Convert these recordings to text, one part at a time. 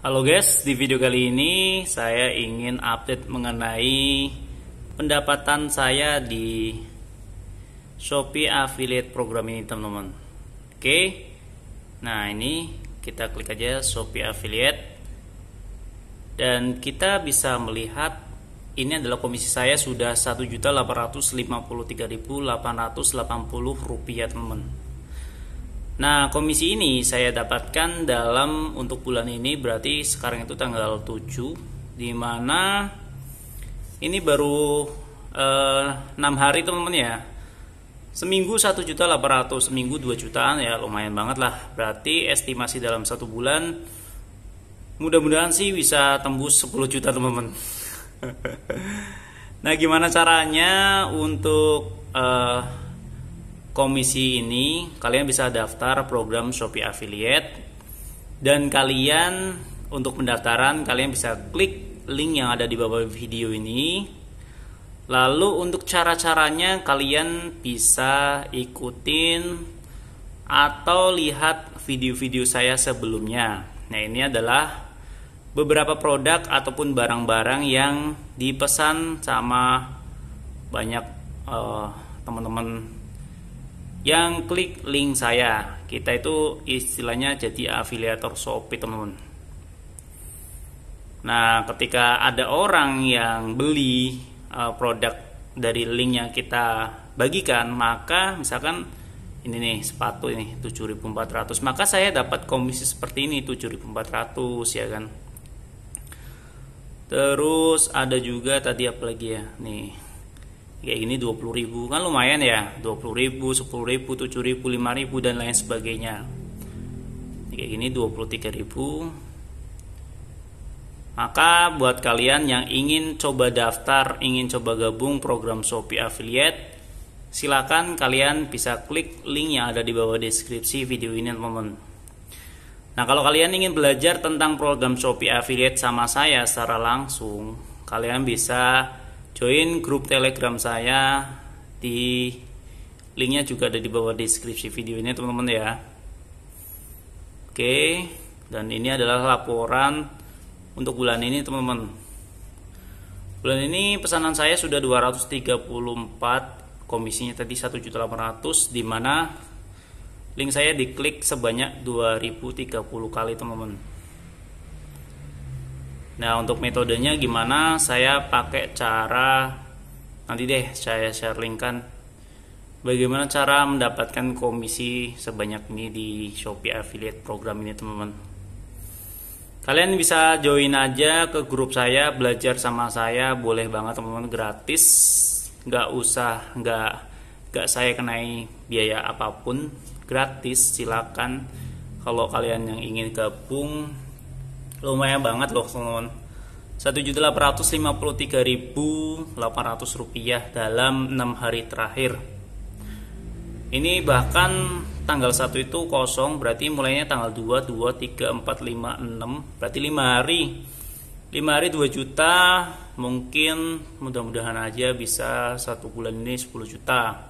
Halo guys, di video kali ini saya ingin update mengenai pendapatan saya di Shopee Affiliate Program ini teman-teman. Oke, nah ini kita klik aja Shopee Affiliate dan kita bisa melihat ini adalah komisi saya sudah 1853880 rupiah teman-teman. Nah, komisi ini saya dapatkan dalam untuk bulan ini berarti sekarang itu tanggal 7 dimana ini baru eh, enam 6 hari teman-teman ya. Seminggu 1 juta 800, seminggu 2 jutaan ya lumayan banget lah. Berarti estimasi dalam satu bulan mudah-mudahan sih bisa tembus 10 juta teman-teman. nah, gimana caranya untuk eh, komisi ini kalian bisa daftar program Shopee Affiliate dan kalian untuk pendaftaran kalian bisa klik link yang ada di bawah video ini lalu untuk cara-caranya kalian bisa ikutin atau lihat video-video saya sebelumnya nah ini adalah beberapa produk ataupun barang-barang yang dipesan sama banyak eh, teman-teman uh, yang klik link saya kita itu istilahnya jadi afiliator Shopee teman-teman nah ketika ada orang yang beli eh, produk dari link yang kita bagikan maka misalkan ini nih sepatu ini 7400 maka saya dapat komisi seperti ini 7400 ya kan terus ada juga tadi apa lagi ya nih kayak gini 20 ribu kan lumayan ya 20 ribu 10 ribu 7 ribu 5 ribu dan lain sebagainya kayak gini 23 ribu maka buat kalian yang ingin coba daftar ingin coba gabung program Shopee Affiliate silakan kalian bisa klik link yang ada di bawah deskripsi video ini teman-teman nah kalau kalian ingin belajar tentang program Shopee Affiliate sama saya secara langsung kalian bisa join grup telegram saya di linknya juga ada di bawah deskripsi video ini teman-teman ya oke dan ini adalah laporan untuk bulan ini teman-teman bulan ini pesanan saya sudah 234 komisinya tadi 1.800 dimana link saya diklik sebanyak 2030 kali teman-teman Nah untuk metodenya gimana saya pakai cara nanti deh saya share linkkan bagaimana cara mendapatkan komisi sebanyak ini di Shopee Affiliate Program ini teman-teman. Kalian bisa join aja ke grup saya belajar sama saya boleh banget teman-teman gratis nggak usah nggak nggak saya kenai biaya apapun gratis silakan kalau kalian yang ingin gabung lumayan banget loh teman-teman 1.853.800 rupiah dalam 6 hari terakhir ini bahkan tanggal 1 itu kosong berarti mulainya tanggal 2 2 3 4 5 6 berarti 5 hari 5 hari 2 juta mungkin mudah-mudahan aja bisa satu bulan ini 10 juta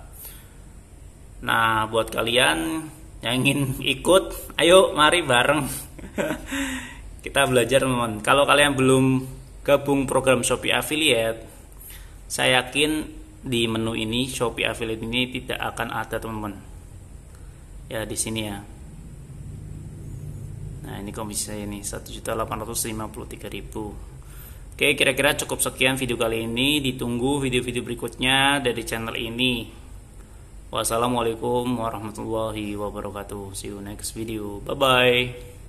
nah buat kalian yang ingin ikut ayo mari bareng kita belajar teman-teman kalau kalian belum gabung program Shopee Affiliate saya yakin di menu ini Shopee Affiliate ini tidak akan ada teman-teman ya di sini ya nah ini komisi saya ini 1.853.000 oke kira-kira cukup sekian video kali ini ditunggu video-video berikutnya dari channel ini wassalamualaikum warahmatullahi wabarakatuh see you next video bye bye